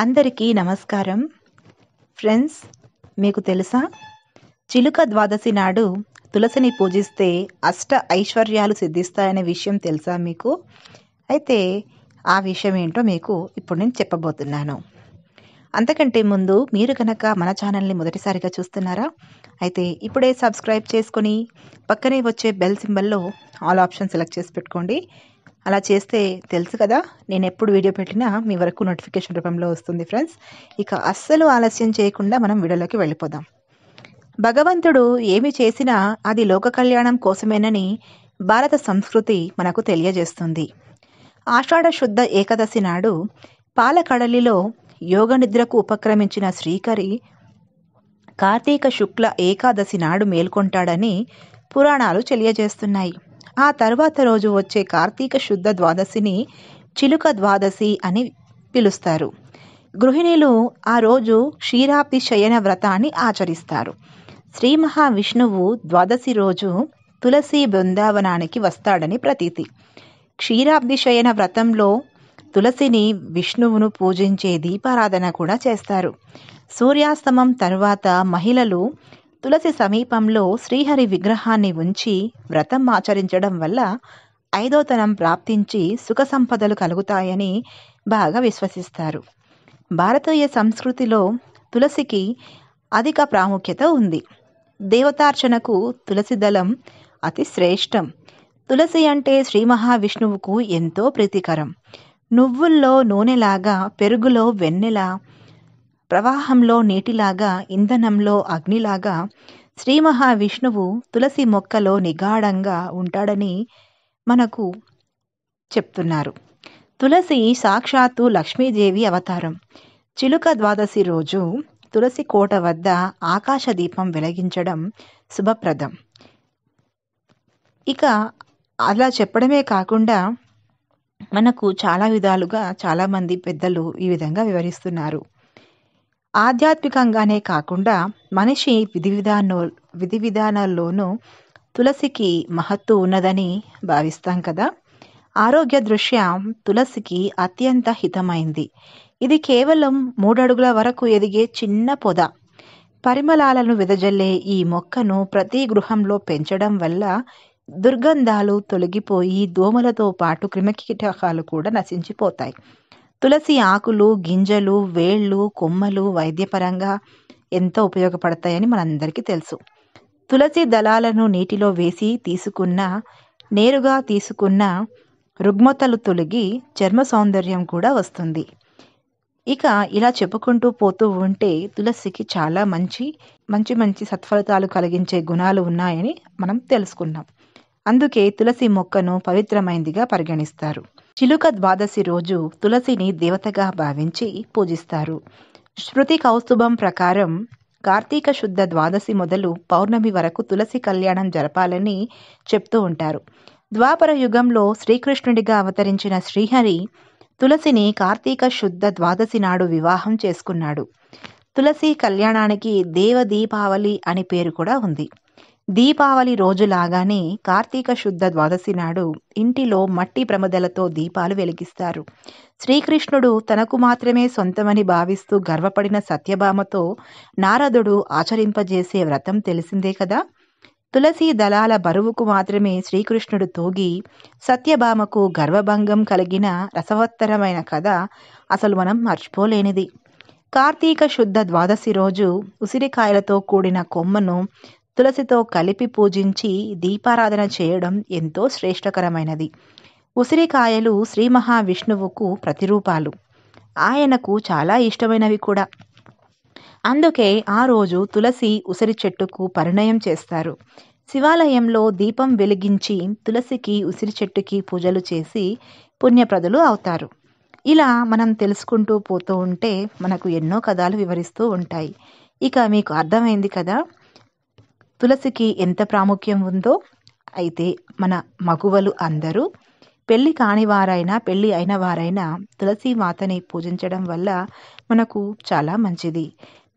అందరికీ నమస్కారం ఫ్రెండ్స్ మీకు తెలుసా చిలుక ద్వాదశి నాడు తులసిని పూజిస్తే అష్ట ఐశ్వర్యాలు సిద్ధిస్తాయనే విషయం తెలుసా మీకు అయితే ఆ విషయం ఏంటో మీకు ఇప్పుడు నేను చెప్పబోతున్నాను అంతకంటే ముందు మీరు కనుక మన ఛానల్ని మొదటిసారిగా చూస్తున్నారా అయితే ఇప్పుడే సబ్స్క్రైబ్ చేసుకొని పక్కనే వచ్చే బెల్ సింబల్లో ఆల్ ఆప్షన్ సెలెక్ట్ చేసి పెట్టుకోండి అలా చేస్తే తెలుసు కదా నేను ఎప్పుడు వీడియో పెట్టినా మీ వరకు నోటిఫికేషన్ రూపంలో వస్తుంది ఫ్రెండ్స్ ఇక అస్సలు ఆలస్యం చేయకుండా మనం వీడియోలోకి వెళ్ళిపోదాం భగవంతుడు ఏమి చేసినా అది లోక కళ్యాణం కోసమేనని భారత సంస్కృతి మనకు తెలియజేస్తుంది ఆషాఢ శుద్ధ ఏకాదశి నాడు పాలకడలిలో యోగ నిద్రకు ఉపక్రమించిన శ్రీకరి కార్తీక శుక్ల ఏకాదశి నాడు మేల్కొంటాడని పురాణాలు తెలియజేస్తున్నాయి ఆ తర్వాత రోజు వచ్చే కార్తీక శుద్ధ ద్వాదశిని చిలుక ద్వాదశి అని పిలుస్తారు గృహిణులు ఆ రోజు క్షీరాబ్ది శయన వ్రతాన్ని ఆచరిస్తారు శ్రీ మహావిష్ణువు ద్వాదశి రోజు తులసి బృందావనానికి వస్తాడని ప్రతీతి క్షీరాబ్ది శయన వ్రతంలో తులసిని విష్ణువును పూజించే దీపారాధన కూడా చేస్తారు సూర్యాస్తమం తర్వాత మహిళలు తులసి సమీపంలో శ్రీహరి విగ్రహాన్ని ఉంచి వ్రతం ఆచరించడం వల్ల ఐదోతనం ప్రాప్తించి సుఖ సంపదలు కలుగుతాయని బాగా విశ్వసిస్తారు భారతీయ సంస్కృతిలో తులసికి అధిక ప్రాముఖ్యత ఉంది దేవతార్చనకు తులసి దళం అతి శ్రేష్టం తులసి అంటే శ్రీ మహావిష్ణువుకు ఎంతో ప్రీతికరం నువ్వుల్లో నూనెలాగా పెరుగులో వెన్నెలా ప్రవాహంలో నీటిలాగా ఇంధనంలో అగ్నిలాగా శ్రీ మహావిష్ణువు తులసి మొక్కలో నిగాఢంగా ఉంటాడని మనకు చెప్తున్నారు తులసి సాక్షాత్తు లక్ష్మీదేవి అవతారం చిలుక ద్వాదశి రోజు తులసి కోట వద్ద ఆకాశ దీపం వెలిగించడం శుభప్రదం ఇక అలా చెప్పడమే కాకుండా మనకు చాలా విధాలుగా చాలామంది పెద్దలు ఈ విధంగా వివరిస్తున్నారు ఆధ్యాత్మికంగానే కాకుండా మనిషి విధి విధానో విధి విధానాల్లోనూ తులసికి మహత్తు ఉన్నదని భావిస్తాం కదా ఆరోగ్య దృష్ట్యా తులసికి అత్యంత హితమైంది ఇది కేవలం మూడడుగుల వరకు ఎదిగే చిన్న పొద పరిమళాలను విదజల్లే ఈ మొక్కను ప్రతి గృహంలో పెంచడం వల్ల దుర్గంధాలు తొలగిపోయి దోమలతో పాటు క్రిమికీటకాలు కూడా నశించిపోతాయి తులసి ఆకులు గింజలు వేళ్ళు కొమ్మలు వైద్యపరంగా ఎంతో ఉపయోగపడతాయని మనందరికీ తెలుసు తులసి దళాలను నీటిలో వేసి తీసుకున్న నేరుగా తీసుకున్న రుగ్మతలు తొలగి చర్మ సౌందర్యం కూడా వస్తుంది ఇక ఇలా చెప్పుకుంటూ పోతూ ఉంటే తులసికి చాలా మంచి మంచి మంచి సత్ఫలితాలు కలిగించే గుణాలు ఉన్నాయని మనం తెలుసుకున్నాం అందుకే తులసి మొక్కను పవిత్రమైందిగా పరిగణిస్తారు చిలుక ద్వాదశి రోజు తులసిని దేవతగా భావించి పూజిస్తారు శృతి కౌస్తుభం ప్రకారం కార్తీక శుద్ధ ద్వాదశి మొదలు పౌర్ణమి వరకు తులసి కళ్యాణం జరపాలని చెప్తూ ఉంటారు ద్వాపర యుగంలో శ్రీకృష్ణుడిగా అవతరించిన శ్రీహరి తులసిని కార్తీక శుద్ధ ద్వాదశి నాడు వివాహం చేసుకున్నాడు తులసి కళ్యాణానికి దేవ దీపావళి అని పేరు కూడా ఉంది దీపావళి రోజులాగానే కార్తీక శుద్ధ ద్వాదశి నాడు ఇంటిలో మట్టి ప్రమదలతో దీపాలు వెలిగిస్తారు శ్రీకృష్ణుడు తనకు మాత్రమే సొంతమని భావిస్తూ గర్వపడిన సత్యభామతో నారదుడు ఆచరింపజేసే వ్రతం తెలిసిందే కదా తులసి దళాల బరువుకు మాత్రమే శ్రీకృష్ణుడు తోగి సత్యభామకు గర్వభంగం కలిగిన రసవత్తరమైన కథ అసలు మనం మర్చిపోలేనిది కార్తీక శుద్ధ ద్వాదశి రోజు ఉసిరికాయలతో కూడిన కొమ్మను తులసితో కలిపి పూజించి దీపారాధన చేయడం ఎంతో శ్రేష్టకరమైనది ఉసిరికాయలు శ్రీ మహావిష్ణువుకు ప్రతిరూపాలు ఆయనకు చాలా ఇష్టమైనవి కూడా అందుకే ఆ రోజు తులసి ఉసిరి చెట్టుకు పరిణయం చేస్తారు శివాలయంలో దీపం వెలిగించి తులసికి ఉసిరి చెట్టుకి పూజలు చేసి పుణ్యప్రదులు అవుతారు ఇలా మనం తెలుసుకుంటూ పోతూ ఉంటే మనకు ఎన్నో కథలు వివరిస్తూ ఉంటాయి ఇక మీకు అర్థమైంది కదా తులసికి ఎంత ప్రాముఖ్యం ఉందో అయితే మన మగువలు అందరూ పెళ్ళి కాని వారైనా పెళ్ళి అయిన వారైనా తులసి మాతని పూజించడం వల్ల మనకు చాలా మంచిది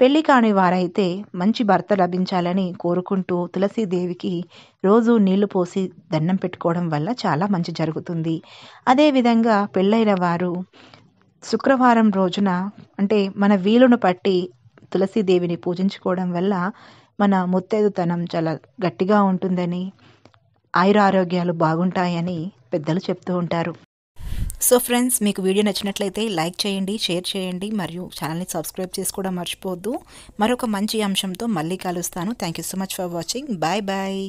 పెళ్ళి కాని వారైతే మంచి భర్త లభించాలని కోరుకుంటూ తులసీదేవికి రోజు నీళ్లు పోసి దండం పెట్టుకోవడం వల్ల చాలా మంచి జరుగుతుంది అదేవిధంగా పెళ్ళైన వారు శుక్రవారం రోజున అంటే మన వీలును పట్టి తులసీదేవిని పూజించుకోవడం వల్ల మన ముత్తైదుతనం చాలా గట్టిగా ఉంటుందని ఆయుర ఆరోగ్యాలు బాగుంటాయని పెద్దలు చెప్తూ ఉంటారు సో ఫ్రెండ్స్ మీకు వీడియో నచ్చినట్లయితే లైక్ చేయండి షేర్ చేయండి మరియు ఛానల్ని సబ్స్క్రైబ్ చేసి కూడా మర్చిపోవద్దు మరొక మంచి అంశంతో మళ్ళీ కలుస్తాను thank you so much for watching bye bye